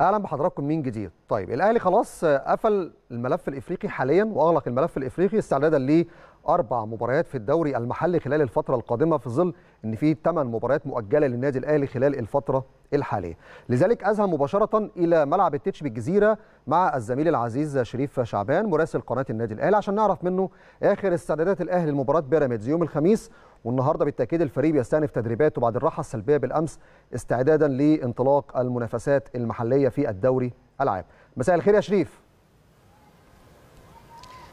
اهلا بحضراتكم من جديد طيب الاهلي خلاص قفل الملف الافريقي حاليا واغلق الملف الافريقي استعدادا لاربع مباريات في الدوري المحلي خلال الفتره القادمه في ظل ان في ثمان مباريات مؤجله للنادي الاهلي خلال الفتره الحاليه. لذلك اذهب مباشره الى ملعب التتش بالجزيره مع الزميل العزيز شريف شعبان مراسل قناه النادي الاهلي عشان نعرف منه اخر استعدادات الاهلي لمباراه بيراميدز يوم الخميس والنهارده بالتاكيد الفريق بيستأنف تدريباته بعد الراحه السلبيه بالامس استعدادا لانطلاق المنافسات المحليه في الدوري العام. مساء الخير يا شريف.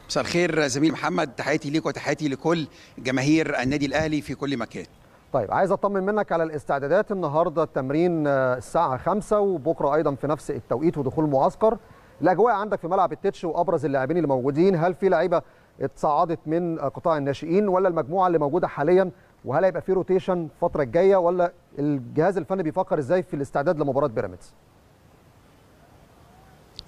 مساء الخير زميل محمد تحياتي ليك وتحياتي لكل جماهير النادي الاهلي في كل مكان طيب عايز اطمن منك على الاستعدادات النهارده التمرين آه، الساعه 5 وبكره ايضا في نفس التوقيت ودخول معسكر الاجواء عندك في ملعب التتش وابرز اللاعبين اللي موجودين هل في لعيبه اتصعدت من قطاع الناشئين ولا المجموعه اللي موجوده حاليا وهل هيبقى في روتيشن الفتره الجايه ولا الجهاز الفني بيفكر ازاي في الاستعداد لمباراه بيراميدز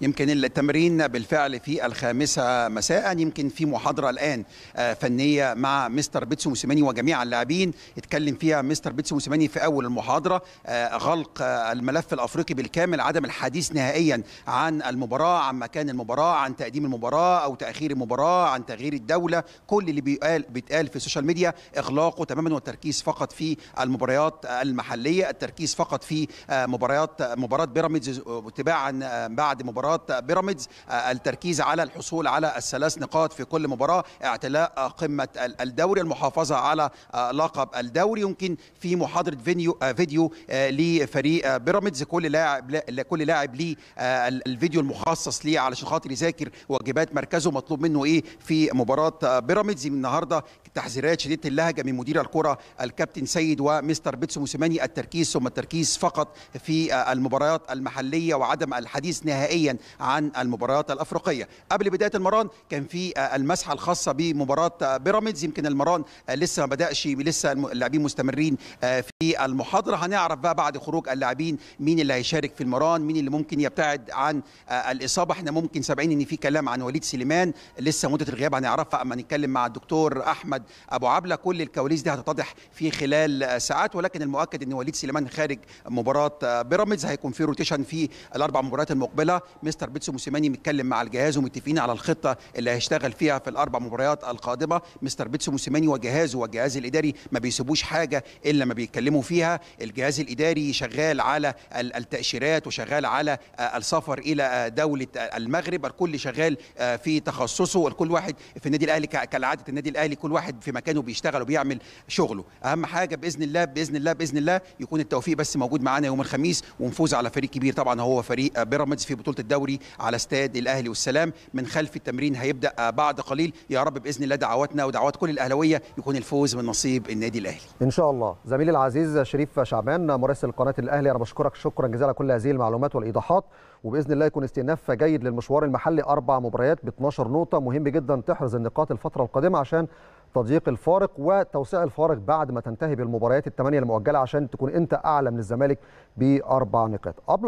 يمكن التمرين بالفعل في الخامسة مساء يمكن في محاضرة الآن آه، فنية مع مستر بيتسو موسيماني وجميع اللاعبين اتكلم فيها مستر بيتسو موسيماني في أول المحاضرة آه، غلق آه، الملف الأفريقي بالكامل عدم الحديث نهائيا عن المباراة عن مكان المباراة عن تقديم المباراة أو تأخير المباراة عن تغيير الدولة كل اللي بيقال بيتقال في السوشيال ميديا إغلاقه تماما والتركيز فقط في المباريات المحلية التركيز فقط في مباريات مباراة بيراميدز تباعا بعد مباراة مباراه بيراميدز آه، التركيز على الحصول على الثلاث نقاط في كل مباراه اعتلاء آه، قمه الدوري المحافظه على آه، لقب الدوري يمكن في محاضره فيديو فيديو لفريق بيراميدز كل لاعب كل لاعب ليه الفيديو المخصص ليه علشان خاطر يذاكر واجبات مركزه مطلوب منه ايه في مباراه بيراميدز النهارده تحذيرات شديده اللهجه من مدير الكره الكابتن سيد ومستر بيتسو موسيماني التركيز ثم التركيز فقط في المباريات المحليه وعدم الحديث نهائيا عن المباريات الافريقيه قبل بدايه المران كان في آه، المسحه الخاصه بمباراه آه، بيراميدز يمكن المران آه، لسه ما بداش لسه اللاعبين مستمرين في المحاضره هنعرف بقى بعد خروج اللاعبين مين اللي هيشارك في المران مين اللي ممكن يبتعد عن الاصابه احنا ممكن سابعين ان في كلام عن وليد سليمان لسه مده الغياب هنعرفها اما نتكلم مع الدكتور احمد ابو عبله كل الكواليس دي هتتضح في خلال ساعات ولكن المؤكد ان وليد سليمان خارج مباراه بيراميدز هيكون في روتيشن في الاربع مباريات المقبله مستر بيتسو موسيماني متكلم مع الجهاز ومتفقين على الخطه اللي هيشتغل فيها في الاربع مباريات القادمه مستر بيتسو موسيماني وجهازه والجهاز الاداري ما بيسيبوش حاجه الا ما بيتكلموا فيها الجهاز الاداري شغال على التاشيرات وشغال على آه، السفر الى آه، دوله آه، المغرب الكل شغال في تخصصه الكل واحد في النادي الاهلي كالعاده النادي الاهلي كل واحد في مكانه بيشتغل وبيعمل شغله اهم حاجه باذن الله باذن الله باذن الله يكون التوفيق بس موجود معانا يوم الخميس ونفوز على فريق كبير طبعا هو فريق بيراميدز في بطوله الدوري الدوري على استاد الاهلي والسلام من خلف التمرين هيبدا بعد قليل يا رب باذن الله دعواتنا ودعوات كل الاهلاويه يكون الفوز من نصيب النادي الاهلي ان شاء الله زميلي العزيز شريف شعبان مراسل قناه الاهلي انا بشكرك شكرا جزيلا على كل هذه المعلومات والايضاحات وباذن الله يكون استئناف جيد للمشوار المحلي اربع مباريات ب 12 نقطه مهم جدا تحرز النقاط الفتره القادمه عشان تضييق الفارق وتوسيع الفارق بعد ما تنتهي بالمباريات الثمانيه المؤجله عشان تكون انت اعلى من الزمالك باربع نقاط